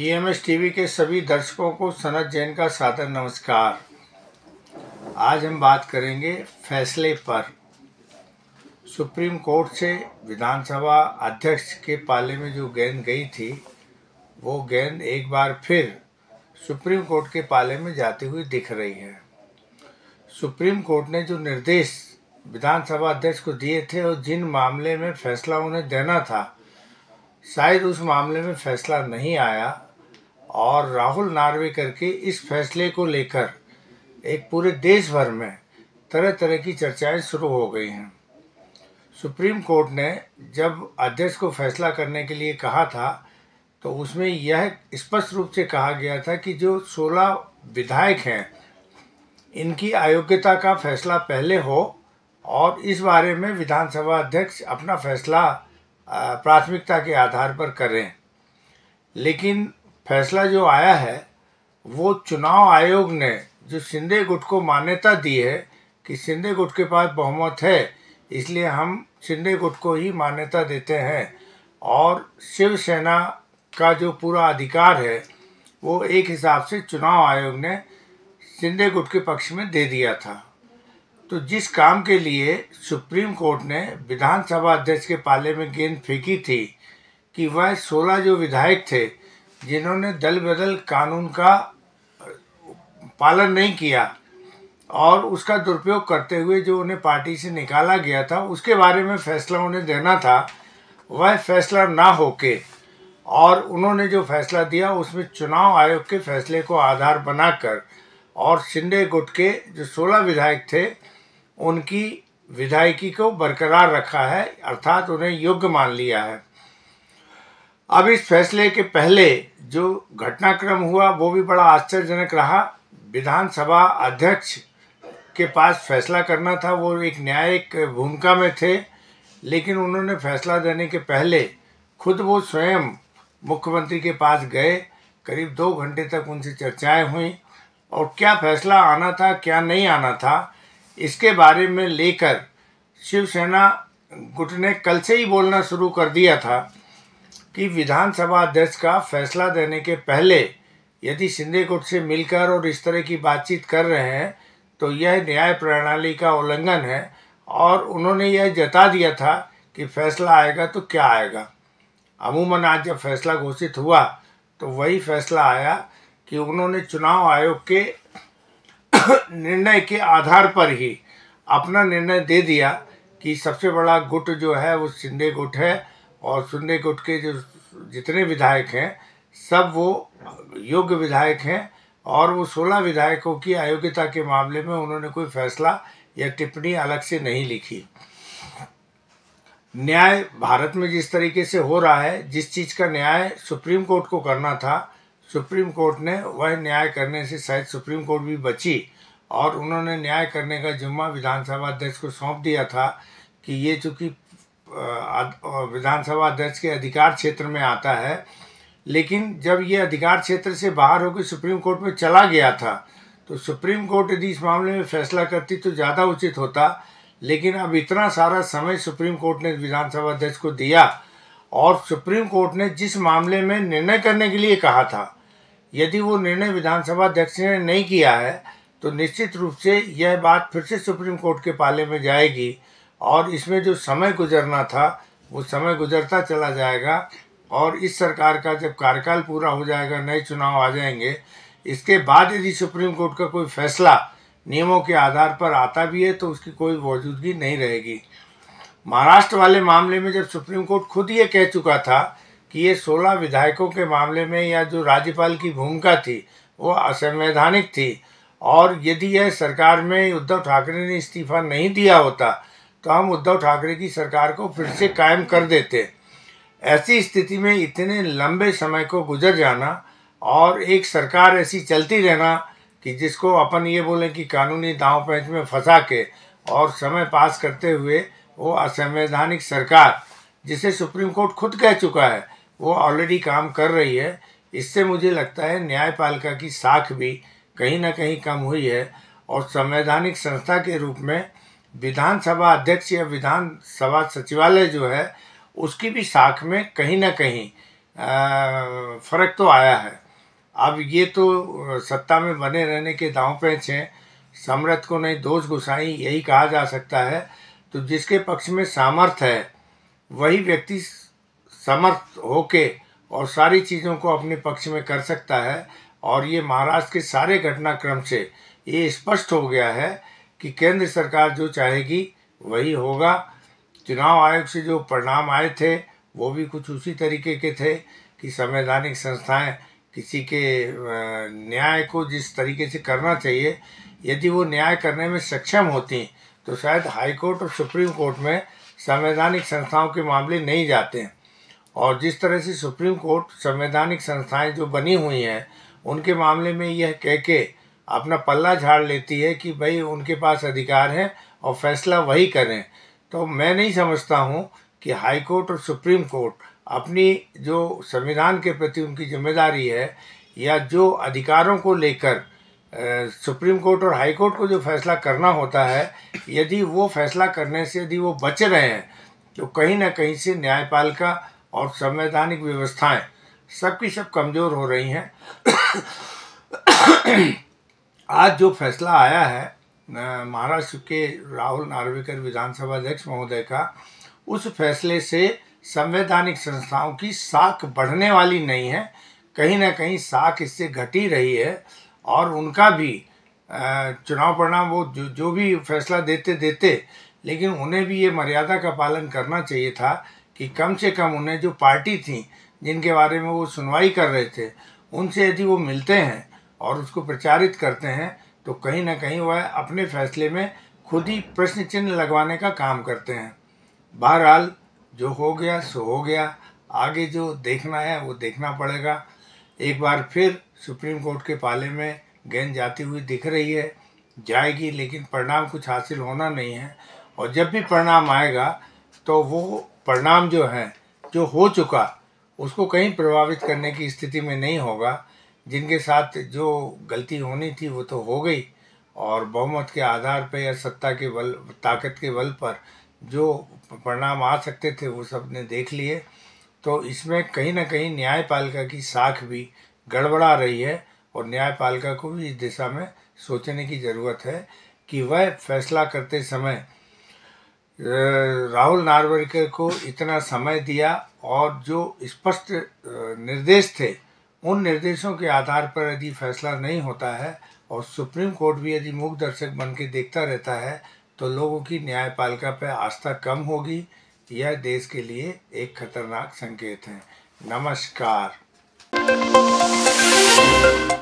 EMS e TV के सभी दर्शकों को सनत जैन का सादर नमस्कार आज हम बात करेंगे फैसले पर सुप्रीम कोर्ट से विधानसभा अध्यक्ष के पाले में जो गेंद गई थी वो गेंद एक बार फिर सुप्रीम कोर्ट के पाले में जाती हुई दिख रही है सुप्रीम कोर्ट ने जो निर्देश विधानसभा अध्यक्ष को दिए थे और जिन मामले में फैसला उन्हें देना था शायद उस मामले में फैसला नहीं आया और राहुल नार्वे करके इस फैसले को लेकर एक पूरे देश भर में तरह तरह की चर्चाएं शुरू हो गई हैं सुप्रीम कोर्ट ने जब अध्यक्ष को फैसला करने के लिए कहा था तो उसमें यह स्पष्ट रूप से कहा गया था कि जो 16 विधायक हैं इनकी अयोग्यता का फैसला पहले हो और इस बारे में विधानसभा अध्यक्ष अपना फैसला प्राथमिकता के आधार पर करें लेकिन फैसला जो आया है वो चुनाव आयोग ने जो शिंदे गुट को मान्यता दी है कि शिंदे गुट के पास बहुमत है इसलिए हम शिंदे गुट को ही मान्यता देते हैं और शिवसेना का जो पूरा अधिकार है वो एक हिसाब से चुनाव आयोग ने शिंदे गुट के पक्ष में दे दिया था तो जिस काम के लिए सुप्रीम कोर्ट ने विधानसभा अध्यक्ष के पाले में गेंद फेंकी थी कि वह सोलह जो विधायक थे जिन्होंने दल बदल कानून का पालन नहीं किया और उसका दुरुपयोग करते हुए जो उन्हें पार्टी से निकाला गया था उसके बारे में फैसला उन्हें देना था वह फैसला ना होके और उन्होंने जो फैसला दिया उसमें चुनाव आयोग के फैसले को आधार बनाकर और शिंदे गुट के जो सोलह विधायक थे उनकी विधायकी को बरकरार रखा है अर्थात उन्हें योग्य मान लिया है अब इस फैसले के पहले जो घटनाक्रम हुआ वो भी बड़ा आश्चर्यजनक रहा विधानसभा अध्यक्ष के पास फैसला करना था वो एक न्यायिक भूमिका में थे लेकिन उन्होंने फैसला देने के पहले खुद वो स्वयं मुख्यमंत्री के पास गए करीब दो घंटे तक उनसे चर्चाएं हुई और क्या फैसला आना था क्या नहीं आना था इसके बारे में लेकर शिवसेना गुट ने कल से ही बोलना शुरू कर दिया था कि विधानसभा अध्यक्ष का फैसला देने के पहले यदि शिंदे गुट से मिलकर और इस तरह की बातचीत कर रहे हैं तो यह न्याय प्रणाली का उल्लंघन है और उन्होंने यह जता दिया था कि फैसला आएगा तो क्या आएगा अमूमन आज जब फैसला घोषित हुआ तो वही फैसला आया कि उन्होंने चुनाव आयोग के निर्णय के आधार पर ही अपना निर्णय दे दिया कि सबसे बड़ा गुट जो है वो शिंदे गुट है और सुनने गुट के जो जितने विधायक हैं सब वो योग्य विधायक हैं और वो सोलह विधायकों की अयोग्यता के मामले में उन्होंने कोई फैसला या टिप्पणी अलग से नहीं लिखी न्याय भारत में जिस तरीके से हो रहा है जिस चीज़ का न्याय सुप्रीम कोर्ट को करना था सुप्रीम कोर्ट ने वह न्याय करने से शायद सुप्रीम कोर्ट भी बची और उन्होंने न्याय करने का जुम्मा विधानसभा अध्यक्ष को सौंप दिया था कि ये चूंकि विधानसभा अध्यक्ष के अधिकार क्षेत्र में आता है लेकिन जब ये अधिकार क्षेत्र से बाहर होकर सुप्रीम कोर्ट में चला गया था तो सुप्रीम कोर्ट यदि इस मामले में फैसला करती तो ज़्यादा उचित होता लेकिन अब इतना सारा समय सुप्रीम कोर्ट ने विधानसभा अध्यक्ष को दिया और सुप्रीम कोर्ट ने जिस मामले में निर्णय करने के लिए कहा था यदि वो निर्णय विधानसभा अध्यक्ष ने नहीं किया है तो निश्चित रूप से यह बात फिर से सुप्रीम कोर्ट के पाले में जाएगी और इसमें जो समय गुजरना था वो समय गुजरता चला जाएगा और इस सरकार का जब कार्यकाल पूरा हो जाएगा नए चुनाव आ जाएंगे इसके बाद यदि सुप्रीम कोर्ट का कोई फैसला नियमों के आधार पर आता भी है तो उसकी कोई मौजूदगी नहीं रहेगी महाराष्ट्र वाले मामले में जब सुप्रीम कोर्ट खुद ये कह चुका था कि ये सोलह विधायकों के मामले में या जो राज्यपाल की भूमिका थी वो असंवैधानिक थी और यदि यह सरकार में उद्धव ठाकरे ने इस्तीफा नहीं दिया होता तो हम उद्धव ठाकरे की सरकार को फिर से कायम कर देते ऐसी स्थिति में इतने लंबे समय को गुजर जाना और एक सरकार ऐसी चलती रहना कि जिसको अपन ये बोलें कि कानूनी दाव पैंच में फंसा के और समय पास करते हुए वो असंवैधानिक सरकार जिसे सुप्रीम कोर्ट खुद कह चुका है वो ऑलरेडी काम कर रही है इससे मुझे लगता है न्यायपालिका की साख भी कहीं ना कहीं कम हुई है और संवैधानिक संस्था के रूप में विधानसभा अध्यक्ष या विधानसभा सचिवालय जो है उसकी भी साख में कहीं ना कहीं फ़र्क तो आया है अब ये तो सत्ता में बने रहने के दाव पेंच हैं समरथ को नहीं दोष घुसाई यही कहा जा सकता है तो जिसके पक्ष में सामर्थ है वही व्यक्ति समर्थ होके और सारी चीज़ों को अपने पक्ष में कर सकता है और ये महाराष्ट्र के सारे घटनाक्रम से ये स्पष्ट हो गया है कि केंद्र सरकार जो चाहेगी वही होगा चुनाव आयोग से जो परिणाम आए थे वो भी कुछ उसी तरीके के थे कि संवैधानिक संस्थाएं किसी के न्याय को जिस तरीके से करना चाहिए यदि वो न्याय करने में सक्षम होती तो शायद हाई कोर्ट और सुप्रीम कोर्ट में संवैधानिक संस्थाओं के मामले नहीं जाते हैं और जिस तरह से सुप्रीम कोर्ट संवैधानिक संस्थाएं जो बनी हुई हैं उनके मामले में यह कह के अपना पल्ला झाड़ लेती है कि भाई उनके पास अधिकार है और फैसला वही करें तो मैं नहीं समझता हूँ कि हाई कोर्ट और सुप्रीम कोर्ट अपनी जो संविधान के प्रति उनकी जिम्मेदारी है या जो अधिकारों को लेकर सुप्रीम कोर्ट और हाई कोर्ट को जो फैसला करना होता है यदि वो फैसला करने से यदि वो बच रहे हैं तो कहीं ना कहीं से न्यायपालिका और संवैधानिक व्यवस्थाएं सबकी सब कमज़ोर हो रही हैं आज जो फैसला आया है महाराष्ट्र के राहुल नार्वेकर विधानसभा अध्यक्ष महोदय का उस फैसले से संवैधानिक संस्थाओं की साख बढ़ने वाली नहीं है कहीं ना कहीं साख इससे घटी रही है और उनका भी चुनाव परिणाम वो जो जो भी फैसला देते देते लेकिन उन्हें भी ये मर्यादा का पालन करना चाहिए था कि कम से कम उन्हें जो पार्टी थी जिनके बारे में वो सुनवाई कर रहे थे उनसे यदि वो मिलते हैं और उसको प्रचारित करते हैं तो कहीं ना कहीं वह अपने फैसले में खुद ही प्रश्न चिन्ह लगवाने का काम करते हैं बहरहाल जो हो गया सो हो गया आगे जो देखना है वो देखना पड़ेगा एक बार फिर सुप्रीम कोर्ट के पाले में गेंद जाती हुई दिख रही है जाएगी लेकिन परिणाम कुछ हासिल होना नहीं है और जब भी परिणाम आएगा तो वो परिणाम जो है जो हो चुका उसको कहीं प्रभावित करने की स्थिति में नहीं होगा जिनके साथ जो गलती होनी थी वो तो हो गई और बहुमत के आधार पर या सत्ता के बल ताकत के बल पर जो परिणाम आ सकते थे वो सब ने देख लिए तो इसमें कहीं ना कहीं न्यायपालिका की साख भी गड़बड़ा रही है और न्यायपालिका को भी इस दिशा में सोचने की ज़रूरत है कि वह फैसला करते समय राहुल नारवरकर को इतना समय दिया और जो स्पष्ट निर्देश थे उन निर्देशों के आधार पर यदि फैसला नहीं होता है और सुप्रीम कोर्ट भी यदि मूक दर्शक बन के देखता रहता है तो लोगों की न्यायपालिका पर आस्था कम होगी यह देश के लिए एक खतरनाक संकेत है नमस्कार